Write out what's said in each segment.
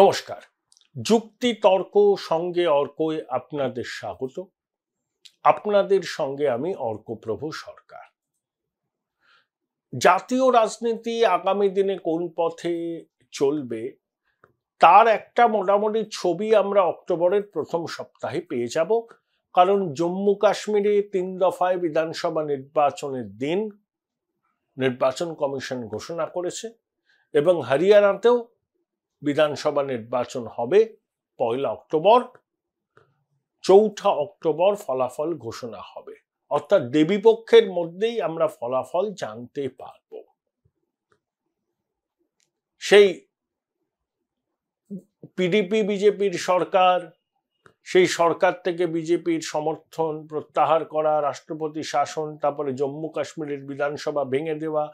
নমস্কার যুক্তি তর্ক সঙ্গে অর্কয়ে আপনাদের স্বাগত আপনাদের সঙ্গে আমি অর্কপ্রভু সরকার জাতীয় রাজনীতি আগামী দিনে কোন পথে চলবে তার একটা মোটামুটি ছবি আমরা অক্টোবরের প্রথম সপ্তাহে পেয়ে যাব কারণ জম্মু কাশ্মীরে তিন দফায় বিধানসভা নির্বাচনের দিন নির্বাচন কমিশন ঘোষণা করেছে এবং হরিয়ানাতেও বিধানসভা নির্বাচন হবে পয়লা অক্টোবর চৌঠা অক্টোবর ফলাফল ঘোষণা হবে অর্থাৎ দেবীপক্ষের মধ্যেই আমরা ফলাফল জানতে পারব সেই পিডিপি বিজেপির সরকার সেই সরকার থেকে বিজেপির সমর্থন প্রত্যাহার করা রাষ্ট্রপতি শাসন তারপরে জম্মু কাশ্মীরের বিধানসভা ভেঙে দেওয়া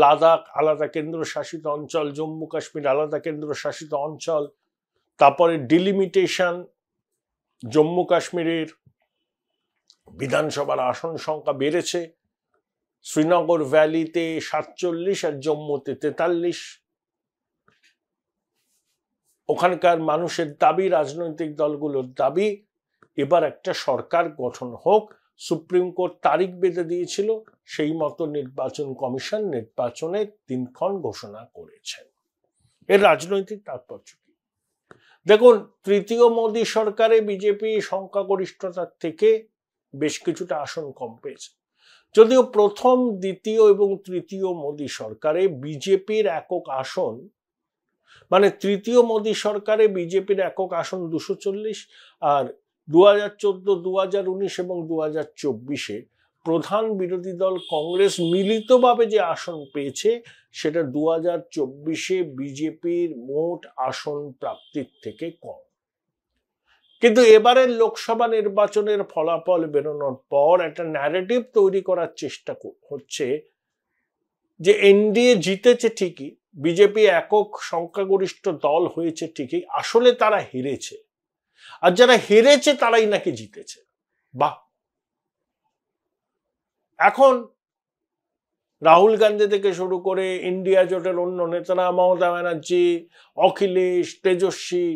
লাদাখ আলাদা কেন্দ্রশাসিত অঞ্চল জম্মু কাশ্মীর আলাদা কেন্দ্রশাসিত অঞ্চল তারপরে ডিলিমিটেশন জম্মু কাশ্মীরের বিধানসভার আসন সংখ্যা বেড়েছে শ্রীনগর ভ্যালিতে সাতচল্লিশ আর জম্মুতে তেতাল্লিশ ওখানকার মানুষের দাবি রাজনৈতিক দলগুলোর দাবি এবার একটা সরকার গঠন হোক সুপ্রিম কোর্ট তারিখ বেঁধে দিয়েছিল সেই মতো নির্বাচন কমিশন নির্বাচনের দিনক্ষণ ঘোষণা করেছেন এর রাজনৈতিক তাৎপর্য দেখুন তৃতীয় মোদী সরকারে বিজেপি সংখ্যাগরিষ্ঠতার থেকে বেশ কিছুটা আসন কম পেয়েছে যদিও প্রথম দ্বিতীয় এবং তৃতীয় মোদী সরকারে বিজেপির একক আসন মানে তৃতীয় মোদী সরকারে বিজেপির একক আসন দুশো চল্লিশ আর দু হাজার চোদ্দ দু হাজার উনিশ এবং দু হাজার চব্বিশে প্রধান বিরোধী দল কংগ্রেস মিলিতভাবে যে আসন পেয়েছে সেটা দু হাজার চব্বিশে বিজেপির মোট আসন প্রাপ্তির থেকে কম কিন্তু এবারের লোকসভা নির্বাচনের ফলাফল বেরোনোর পর একটা ন্যারেটিভ তৈরি করার চেষ্টা হচ্ছে যে এনডিএ জিতেছে ঠিকই বিজেপি একক সংখ্যাগরিষ্ঠ দল হয়েছে ঠিকই আসলে তারা হেরেছে আর যারা হেরেছে তারাই নাকি জিতেছে বা এখন রাহুল গান্ধী থেকে শুরু করে ইন্ডিয়া জোটের অন্য নেতারা মমতা ব্যানার্জি অখিলেশ তেজস্বী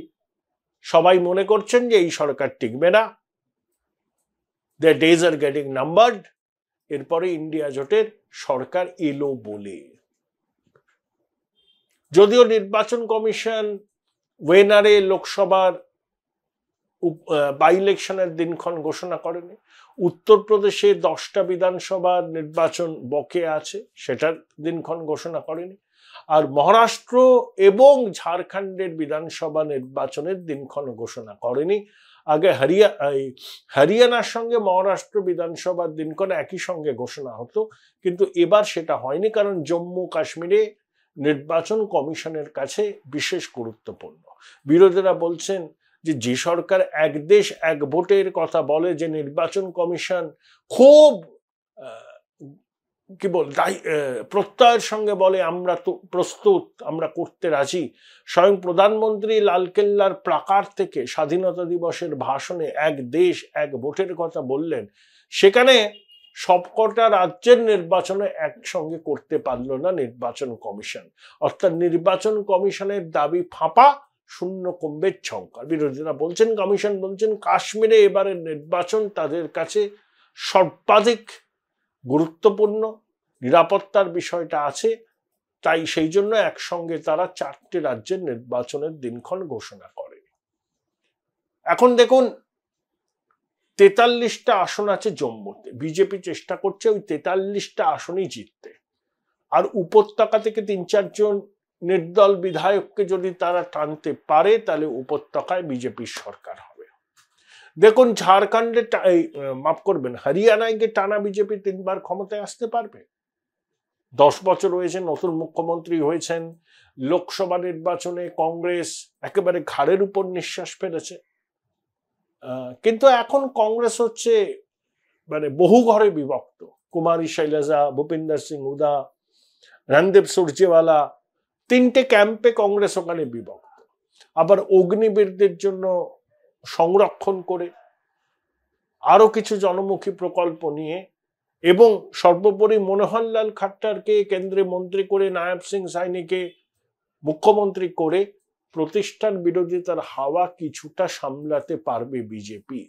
সবাই মনে করছেন যে এই সরকার টিকবে না the days are getting number এরপরে ইন্ডিয়া জোটের সরকার এলো বলে যদিও নির্বাচন কমিশন ওয়েনারে লোকসভার বাই ইলেকশনের দিনক্ষণ ঘোষণা করেনি উত্তরপ্রদেশে দশটা বিধানসভার নির্বাচন বকে আছে সেটার দিনক্ষণ ঘোষণা করেনি আর মহারাষ্ট্র এবং ঝাড়খণ্ডের বিধানসভা নির্বাচনের দিনক্ষণ ঘোষণা করেনি আগে এই হরিয়ানার সঙ্গে মহারাষ্ট্র বিধানসভার দিনক্ষণ একই সঙ্গে ঘোষণা হতো কিন্তু এবার সেটা হয়নি কারণ জম্মু কাশ্মীরে নির্বাচন কমিশনের কাছে বিশেষ গুরুত্বপূর্ণ বিরোধীরা বলছেন যে যে সরকার এক দেশ এক ভোটের কথা বলে যে নির্বাচন কমিশন খুব কি বল প্রত্যয়ের সঙ্গে বলে আমরা তো প্রস্তুত আমরা করতে রাজি স্বয়ং প্রধানমন্ত্রী লালকেল্লার প্রাকার থেকে স্বাধীনতা দিবসের ভাষণে এক দেশ এক ভোটের কথা বললেন সেখানে সবকটা রাজ্যের নির্বাচনে একসঙ্গে করতে পারল না নির্বাচন কমিশন অর্থাৎ নির্বাচন কমিশনের দাবি ফাঁপা শূন্য কমবে ছঙ্কার বিরোধীরা বলছেন কমিশন বলছেন কাশ্মীরে এবারের নির্বাচন তাদের কাছে সর্বাধিক গুরুত্বপূর্ণ নিরাপত্তার বিষয়টা আছে তাই সেই জন্য একসঙ্গে তারা চারটি রাজ্যের নির্বাচনের দিনক্ষণ ঘোষণা করে এখন দেখুন তেতাল্লিশটা আসন আছে জম্মুতে বিজেপি চেষ্টা করছে ওই তেতাল্লিশটা আসনই জিততে আর উপত্যকা থেকে তিন চারজন নির্দল বিধায়ককে যদি তারা টানতে পারে তাহলে উপত্যকায় বিজেপির সরকার হবে দেখুন ঝাড়খণ্ডে মাফ করবেন হরিয়ানায় গিয়ে টানা বিজেপি তিনবার ক্ষমতায় আসতে পারবে দশ বছর হয়েছে নতুন মুখ্যমন্ত্রী হয়েছেন লোকসভা নির্বাচনে কংগ্রেস একেবারে ঘাড়ের উপর নিঃশ্বাস ফেলেছে কিন্তু এখন কংগ্রেস হচ্ছে মানে বহু ঘরে বিভক্ত কুমারী শৈলাজা ভূপিন্দর সিং উদা রণদীপ সুরজেওয়ালা তিনটে ক্যাম্পে কংগ্রেস ওখানে বিভক্ত আবার অগ্নিবীরদের জন্য সংরক্ষণ করে আরও কিছু জনমুখী প্রকল্প নিয়ে এবং সর্বোপরি মনোহরলাল খাট্টারকে কেন্দ্রে মন্ত্রী করে নায়ব সিং সাইনিকে মুখ্যমন্ত্রী করে প্রতিষ্ঠান বিরোধিতার হাওয়া কিছুটা সামলাতে পারবে বিজেপি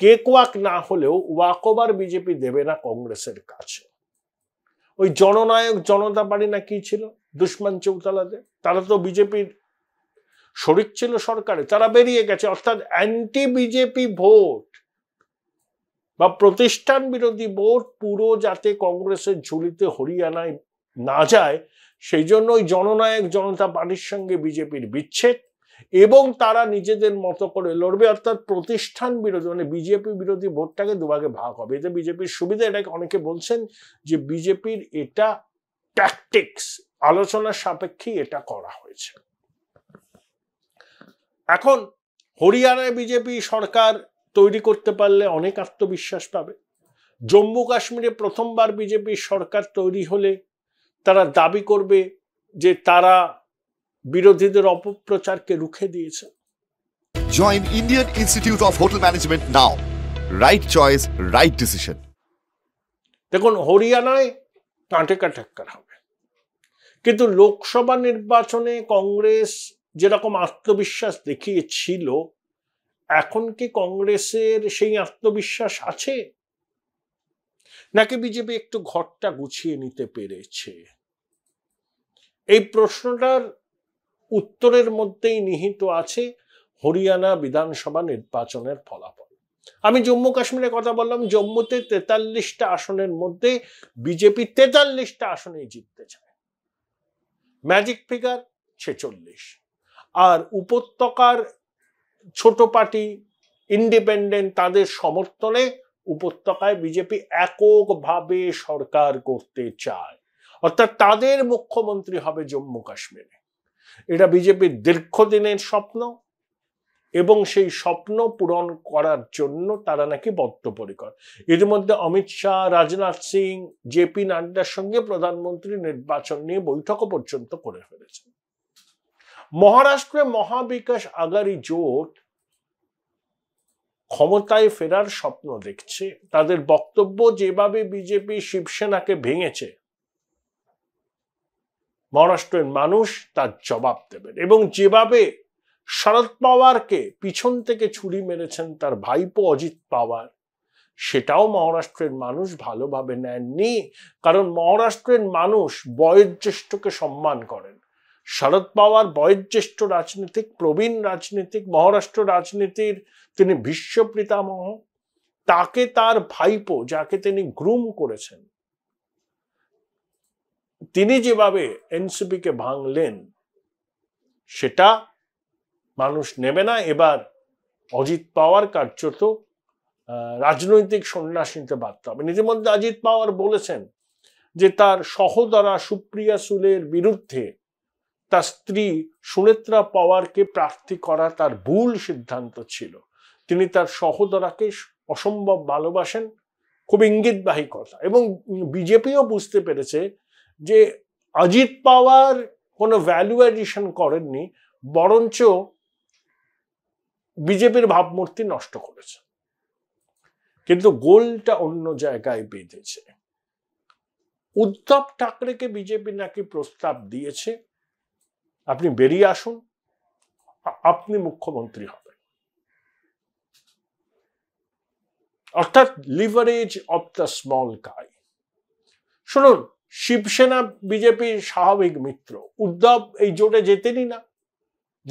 কেক ওয়াক না হলেও ওয়াকওভার বিজেপি দেবে না কংগ্রেসের কাছে ওই জননায়ক জনতা পার্টি না কি ছিল দুষ্মান চৌতালাতে তারা তো বিজেপির শরিক ছিল সরকারে তারা বেরিয়ে গেছে অর্থাৎ অ্যান্টি বিজেপি ভোট বা প্রতিষ্ঠান বিরোধী ভোট পুরো যাতে কংগ্রেসের ঝুলিতে হরিয়ানায় না যায় সেই জন্য ওই জননায়ক জনতা পার্টির সঙ্গে বিজেপির বিচ্ছেদ এবং তারা নিজেদের মতো করে লড়বে অর্থাৎ প্রতিষ্ঠান বিরোধী মানে বিজেপি বিরোধী ভোটটাকে দুভাগে ভাগ হবে এতে বিজেপির সুবিধা এটাকে অনেকে বলছেন যে বিজেপির এটা ট্যাকটিক্স আলোচনার সাপেক্ষে এটা করা হয়েছে এখন হরিয়ানায় বিজেপি সরকার তৈরি করতে পারলে অনেক আত্মবিশ্বাস পাবে জম্মু কাশ্মীরে প্রথমবার বিজেপির সরকার তৈরি হলে তারা দাবি করবে যে তারা বিরোধীদের অপপ্রচারকে রুখে দিয়েছে join Indian Institute of Hotel Management now right choice right decision দেখুন হরিয়ানায় কাঁটেকা টেক্কার হবে কিন্তু লোকসভা নির্বাচনে কংগ্রেস যেরকম আত্মবিশ্বাস দেখিয়েছিল এখন কি কংগ্রেসের সেই আত্মবিশ্বাস আছে নাকি বিজেপি একটু ঘরটা গুছিয়ে নিতে পেরেছে এই প্রশ্নটার উত্তরের মধ্যেই নিহিত আছে হরিয়ানা বিধানসভা নির্বাচনের ফলাফল আমি জম্মু কাশ্মীরের কথা বললাম জম্মুতে তেতাল্লিশটা আসনের মধ্যে বিজেপি তেতাল্লিশটা আসনেই জিততে চায় ম্যাজিক ফিগার ছেচল্লিশ আর উপত্যকার ছোট পার্টি ইন্ডিপেন্ডেন্ট তাদের সমর্থনে উপত্যকায় বিজেপি এককভাবে সরকার করতে চায় অর্থাৎ তাদের মুখ্যমন্ত্রী হবে জম্মু কাশ্মীরে এটা বিজেপির দীর্ঘদিনের স্বপ্ন এবং সেই স্বপ্ন পূরণ করার জন্য তারা নাকি বদ্ধপরিকর এর মধ্যে অমিত শাহ রাজনাথ সিং জেপি নাড্ডার সঙ্গে প্রধানমন্ত্রী নির্বাচন নিয়ে বৈঠকও পর্যন্ত করে ফেলেছেন মহারাষ্ট্রে মহাবিকাশ আগারি জোট ক্ষমতায় ফেরার স্বপ্ন দেখছে তাদের বক্তব্য যেভাবে বিজেপি শিবসেনাকে ভেঙেছে মহারাষ্ট্রের মানুষ তার জবাব দেবেন এবং যেভাবে শরদ পাওয়ারকে পিছন থেকে ছুরি মেরেছেন তার ভাইপো অজিত পাওয়ার সেটাও মহারাষ্ট্রের মানুষ ভালোভাবে নেননি কারণ মহারাষ্ট্রের মানুষ বয়োজ্যেষ্ঠকে সম্মান করেন শরদ পাওয়ার বয়োজ্যেষ্ঠ রাজনীতিক প্রবীণ রাজনীতিক মহারাষ্ট্র রাজনীতির তিনি বিশ্ব পিতামহ তাকে তার ভাইপো যাকে তিনি গ্রুম করেছেন তিনি যেভাবে এনসিপিকে ভাঙলেন সেটা মানুষ নেবে না এবার অজিত পাওয়ার কার্যত রাজনৈতিক সন্ন্যাস নিতে বাধ্য হবে ইতিমধ্যে অজিত পাওয়ার বলেছেন যে তার সহদরা সুপ্রিয়া সুলের বিরুদ্ধে তার স্ত্রী সুনেত্রা পাওয়ারকে প্রার্থী করা তার ভুল সিদ্ধান্ত ছিল তিনি তার সহোদরাকে অসম্ভব ভালোবাসেন খুব ইঙ্গিতবাহী কথা এবং বিজেপিও বুঝতে পেরেছে যে অজিত পাওয়ার কোনো ভ্যালু অ্যাডিশন করেননি বরঞ্চ বিজেপির ভাবমূর্তি নষ্ট করেছে কিন্তু গোলটা অন্য জায়গায় বেঁধেছে উদ্ধব ঠাকরেকে বিজেপি নাকি প্রস্তাব দিয়েছে আপনি বেরিয়ে আসুন আপনি মুখ্যমন্ত্রী হবেন অর্থাৎ leverage of the small guy শুনুন শিবসেনা বিজেপি স্বাভাবিক মিত্র উদ্ধব এই জোটে যেতেনই না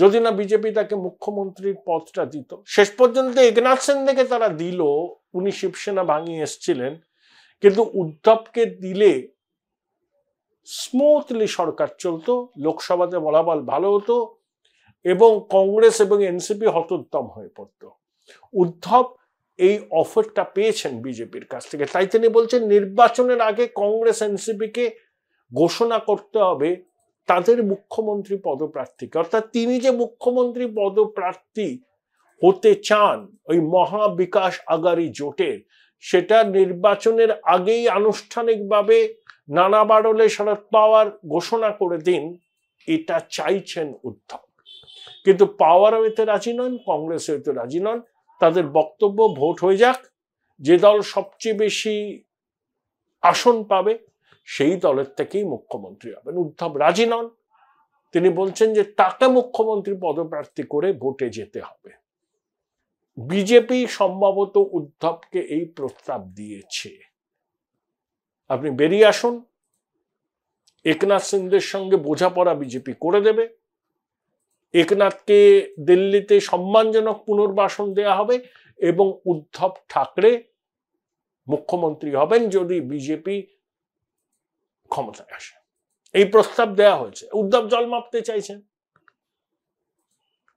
যদি না বিজেপি তাকে মুখ্যমন্ত্রীর পদটা দিত শেষ পর্যন্ত একনাথ থেকে তারা দিল উনি শিবসেনা ভাঙিয়ে এসছিলেন কিন্তু উদ্ধবকে দিলে স্মুথলি সরকার চলতো লোকসভাতে বলাবল ভালো হতো এবং কংগ্রেস এবং এনসিপি হতোদ্যম হয়ে পড়তো উদ্ধব এই অফারটা পেয়েছেন বিজেপির কাছ থেকে তাই তিনি বলছেন নির্বাচনের আগে কংগ্রেস এনসিপিকে ঘোষণা করতে হবে তাদের মুখ্যমন্ত্রী পদপ্রার্থীকে অর্থাৎ তিনি যে মুখ্যমন্ত্রী পদপ্রার্থী হতে চান ওই মহাবিকাশ আগারি জোটের সেটা নির্বাচনের আগেই আনুষ্ঠানিকভাবে নানা বাড়লে শরদ পাওয়ার ঘোষণা করে দিন এটা চাইছেন উদ্ধব কিন্তু পাওয়ারও এতে রাজি নন কংগ্রেসও এতে রাজি নন তাদের বক্তব্য ভোট হয়ে যাক যে দল সবচেয়ে বেশি আসন পাবে সেই দলের থেকেই মুখ্যমন্ত্রী হবেন উদ্ধব রাজি নন তিনি বলছেন যে তাকে মুখ্যমন্ত্রী পদপ্রার্থী করে ভোটে যেতে হবে বিজেপি সম্ভবত উদ্ধবকে এই প্রস্তাব দিয়েছে আপনি বেরিয়ে আসুন একনাথ সিংদের সঙ্গে বোঝাপড়া বিজেপি করে দেবে একনাথকে দিল্লিতে সম্মানজনক পুনর্বাসন দেয়া হবে এবং উদ্ধব ঠাকরে মুখ্যমন্ত্রী হবেন যদি বিজেপি ক্ষমতায় আসে এই প্রস্তাব দেয়া হয়েছে উদ্ধব জল মাপতে চাইছেন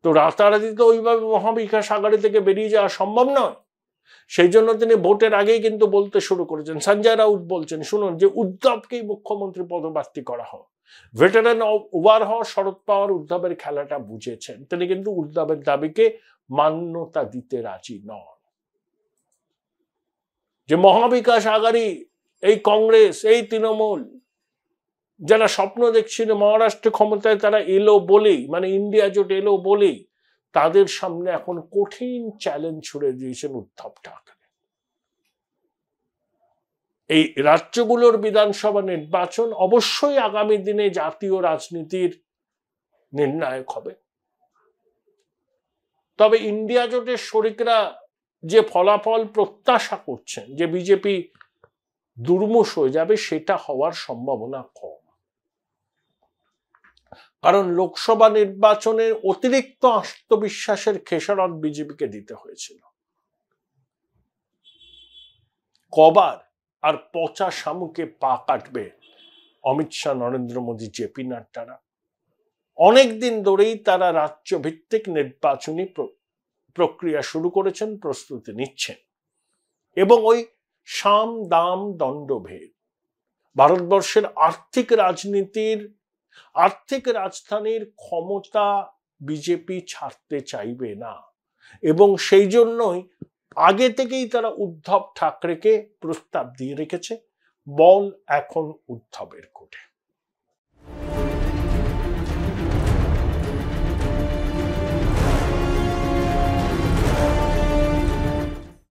তো রাতারাতি তো ওইভাবে মহাবিকাশ আগারে থেকে বেরিয়ে যাওয়া সম্ভব নয় সেই জন্য তিনি ভোটের আগেই কিন্তু বলতে শুরু করেছেন সঞ্জয় রাউত বলছেন শুনুন যে উদ্ধবকেই মুখ্যমন্ত্রী পদপ্রার্থী করা হোক ভেটারেন ওভার হওয়া শরৎ পাওয়ার উদ্ধবের খেলাটা বুঝেছেন তিনি কিন্তু উদ্ধবের দাবিকে মান্যতা দিতে রাজি নন যে মহাবিকাশ আগারি এই কংগ্রেস এই তৃণমূল যারা স্বপ্ন দেখছিল মহারাষ্ট্র ক্ষমতায় তারা এলো বলেই মানে ইন্ডিয়া জোট এলো বলেই তাদের সামনে এখন কঠিন চ্যালেঞ্জ ছুড়ে দিয়েছেন উদ্ধব ঠাকরে এই রাজ্যগুলোর বিধানসভা নির্বাচন অবশ্যই আগামী দিনে জাতীয় রাজনীতির নির্ণায়ক হবে তবে ইন্ডিয়া জোটের শরিকরা যে ফলাফল প্রত্যাশা করছেন যে বিজেপি দুর্মুষ হয়ে যাবে সেটা হওয়ার সম্ভাবনা কম কারণ লোকসভা নির্বাচনে অতিরিক্ত আত্মবিশ্বাসের খেসারত বিজেপিকে দিতে হয়েছিল কবার আর পচা শামুকে পা কাটবে অমিত শাহ নরেন্দ্র মোদী জেপি নাড্ডারা অনেকদিন ধরেই তারা রাজ্য ভিত্তিক নির্বাচনী প্রক্রিয়া শুরু করেছেন প্রস্তুতি নিচ্ছেন এবং ওই সাম দাম দণ্ডভেদ ভারতবর্ষের আর্থিক রাজনীতির আর্থিক রাজধানীর ক্ষমতা বিজেপি ছাড়তে চাইবে না এবং সেই জন্যই আগে থেকেই তারা উদ্ধব ঠাকরেকে প্রস্তাব দিয়ে রেখেছে বল এখন উদ্ধবের কোটে